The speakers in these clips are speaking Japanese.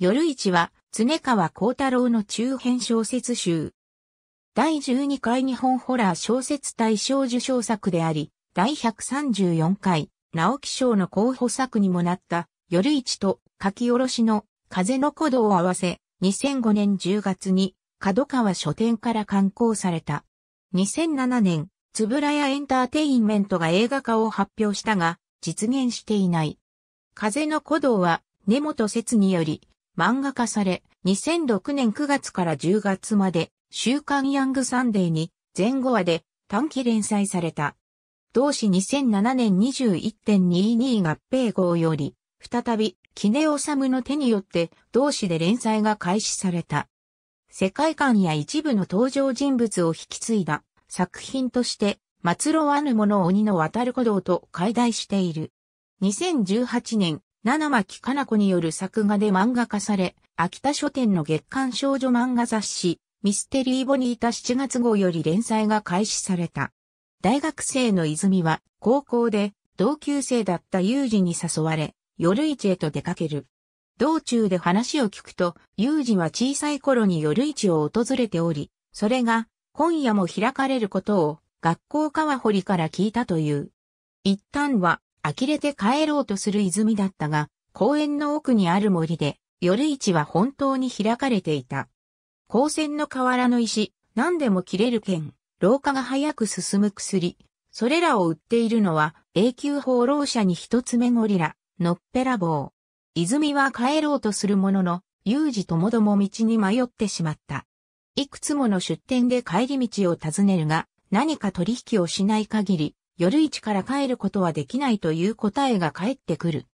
夜市は、常川幸太郎の中編小説集。第12回日本ホラー小説大賞受賞作であり、第134回、直木賞の候補作にもなった、夜市と書き下ろしの風の鼓動を合わせ、2005年10月に、角川書店から刊行された。2007年、つぶらやエンターテインメントが映画化を発表したが、実現していない。風の鼓動は、根本説により、漫画化され、2006年9月から10月まで、週刊ヤングサンデーに前後話で短期連載された。同志2007年21.22合併号より、再び、キネオサムの手によって同志で連載が開始された。世界観や一部の登場人物を引き継いだ作品として、末路あぬ者鬼の渡る古道と解題している。2018年、七巻かな子による作画で漫画化され、秋田書店の月刊少女漫画雑誌、ミステリーボニータ7月号より連載が開始された。大学生の泉は、高校で同級生だった友二に誘われ、夜市へと出かける。道中で話を聞くと、友二は小さい頃に夜市を訪れており、それが今夜も開かれることを学校川堀から聞いたという。一旦は呆れて帰ろうとする泉だったが、公園の奥にある森で、夜市は本当に開かれていた。光線の河原の石、何でも切れる剣、老化が早く進む薬、それらを売っているのは、永久放浪者に一つ目ゴリラ、のっぺらぼう。泉は帰ろうとするものの、有事ともども道に迷ってしまった。いくつもの出店で帰り道を尋ねるが、何か取引をしない限り、夜市から帰ることはできないという答えが返ってくる。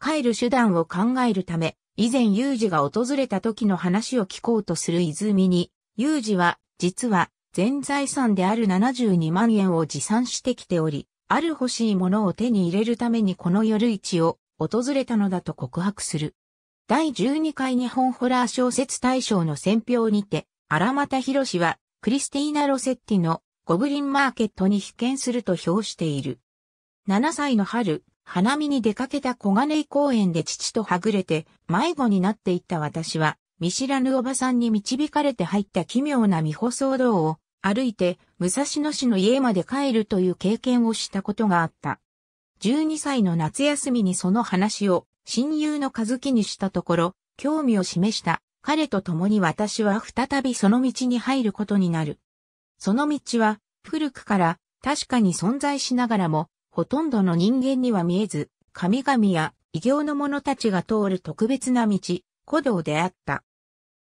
帰る手段を考えるため、以前ユージが訪れた時の話を聞こうとする泉に、ユージは、実は、全財産である72万円を持参してきており、ある欲しいものを手に入れるためにこの夜市を訪れたのだと告白する。第12回日本ホラー小説大賞の選評にて、荒又博は、クリスティーナ・ロセッティのゴブリンマーケットに被験すると評している。7歳の春、花見に出かけた小金井公園で父とはぐれて迷子になっていった私は、見知らぬおばさんに導かれて入った奇妙な未舗騒動を歩いて武蔵野市の家まで帰るという経験をしたことがあった。12歳の夏休みにその話を親友の和樹にしたところ、興味を示した彼と共に私は再びその道に入ることになる。その道は古くから確かに存在しながらもほとんどの人間には見えず、神々や異形の者たちが通る特別な道、古道であった。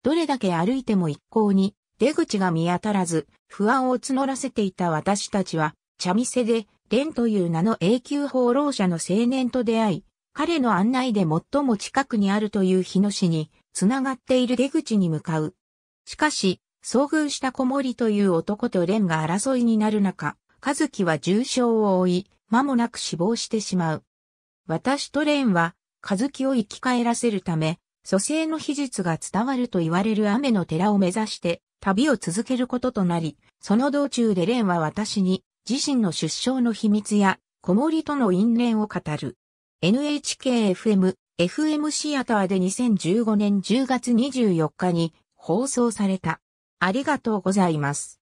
どれだけ歩いても一向に出口が見当たらず不安を募らせていた私たちは茶店で蓮という名の永久放浪者の青年と出会い、彼の案内で最も近くにあるという日野市に、つながっている出口に向かう。しかし、遭遇した小森という男と蓮が争いになる中、和樹は重傷を負い、間もなく死亡してしまう。私と蓮は、和樹を生き返らせるため、蘇生の秘術が伝わると言われる雨の寺を目指して、旅を続けることとなり、その道中で蓮は私に、自身の出生の秘密や、小森との因縁を語る。NHKFM、FM シアターで2015年10月24日に放送された。ありがとうございます。